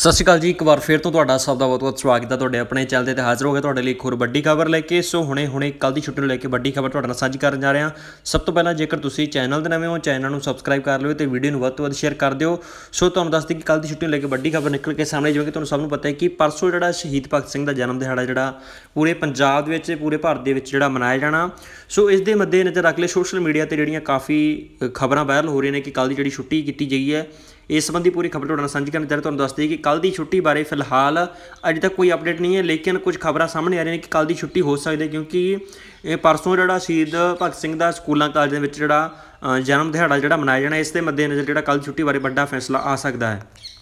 ਸਤਿ ਸ਼੍ਰੀ ਅਕਾਲ ਜੀ ਇੱਕ ਵਾਰ ਫੇਰ ਤੋਂ ਤੁਹਾਡਾ ਸਭ ਦਾ ਬਹੁਤ-ਬਹੁਤ ਸਵਾਗਤ ਹੈ ਤੁਹਾਡੇ ਆਪਣੇ ਚੈਨਲ ਤੇ ਹਾਜ਼ਰ ਹੋ ਗਏ ਤੁਹਾਡੇ ਲਈ ਇੱਕ ਹੋਰ ਵੱਡੀ ਖਬਰ ਲੈ ਕੇ ਸੋ ਹੁਣੇ-ਹੁਣੇ ਕੱਲ ਦੀ ਛੁੱਟੀ ਲੈ ਕੇ ਵੱਡੀ ਖਬਰ ਤੁਹਾਡੇ ਨਾਲ ਸਾਂਝੀ ਕਰਨ ਜਾ ਰਹੇ ਹਾਂ ਸਭ ਤੋਂ ਪਹਿਲਾਂ ਜੇਕਰ ਤੁਸੀਂ ਚੈਨਲ ਦੇ ਨਵੇਂ ਹੋ ਚੈਨਲ ਨੂੰ ਸਬਸਕ੍ਰਾਈਬ ਕਰ ਲਿਓ ਤੇ ਵੀਡੀਓ ਨੂੰ ਵੱਧ ਤੋਂ ਵੱਧ ਸ਼ੇਅਰ ਕਰ ਦਿਓ ਸੋ ਤੁਹਾਨੂੰ ਦੱਸ ਦਿੰਦੇ ਕਿ ਕੱਲ ਦੀ ਛੁੱਟੀ ਲੈ ਕੇ ਵੱਡੀ ਖਬਰ ਨਿਕਲ ਕੇ ਸਾਹਮਣੇ ਜਿਵੇਂ ਕਿ ਤੁਹਾਨੂੰ ਸਭ ਨੂੰ ਪਤਾ ਹੈ ਕਿ ਪਰਸੋਂ ਜਿਹੜਾ ਸ਼ਹੀਦ ਭਗਤ ਸਿੰਘ ਦਾ ਜਨਮ ਦਿਹਾੜਾ ਜਿਹੜਾ ਪੂਰੇ ਪੰਜਾਬ ਦੇ ਵਿੱਚ ਪੂਰੇ ਭਾਰਤ ਦੇ ਵਿੱਚ ਜਿਹੜਾ ਮਨਾਇਆ ਜਾਣਾ ਸੋ ਇਸ ਦੇ ਮੱਦੇ ਨਜ਼ਰ ਰੱਖ ਲਈ ਸੋਸ਼ਲ ਮੀਡੀਆ ਤੇ ਜਿਹੜੀਆਂ ਕਾਫੀ ਖਬਰਾਂ ਵਾਇਰਲ ਹੋ ਰਹੀਆਂ ਨੇ ਕਿ ਕੱਲ ਦੀ ਜਿਹੜੀ ਛੁੱਟੀ ਕੀਤੀ ਗਈ ਹੈ ਇਸ ਸੰਬੰਧੀ ਪੂਰੀ ਖਬਰ ਤੁਹਾਡੇ ਨਾਲ ਸਾਂਝੀ ਕਰਨ ਜਾ ਤੁਹਾਨੂੰ ਦੱਸ ਦਈਏ ਕਿ ਕੱਲ ਦੀ ਛੁੱਟੀ ਬਾਰੇ ਫਿਲਹਾਲ ਅਜੇ ਤੱਕ ਕੋਈ ਅਪਡੇਟ ਨਹੀਂ ਹੈ ਲੇਕਿਨ ਕੁਝ ਖਬਰਾਂ ਸਾਹਮਣੇ ਆ ਰਹੀਆਂ ਨੇ ਕਿ ਕੱਲ ਦੀ ਛੁੱਟੀ ਹੋ ਸਕਦੀ ਹੈ ਕਿਉਂਕਿ ਪਰਸੋਂ ਜਿਹੜਾ ਸ਼ਹੀਦ ਭਗਤ ਸਿੰਘ ਦਾ ਸਕੂਲਾਂ ਕਾਲਜਾਂ ਵਿੱਚ ਜਿਹੜਾ ਜਨਮ ਦਿਹਾੜਾ ਜਿਹੜਾ ਮਨਾਇਆ ਜਾਣਾ ਇਸ ਦੇ ਮੱਦੇਨਜ਼ਰ ਜਿਹੜਾ ਕੱਲ ਛੁੱਟੀ ਬਾਰੇ ਵੱਡਾ ਫੈਸਲਾ ਆ ਸਕਦਾ ਹੈ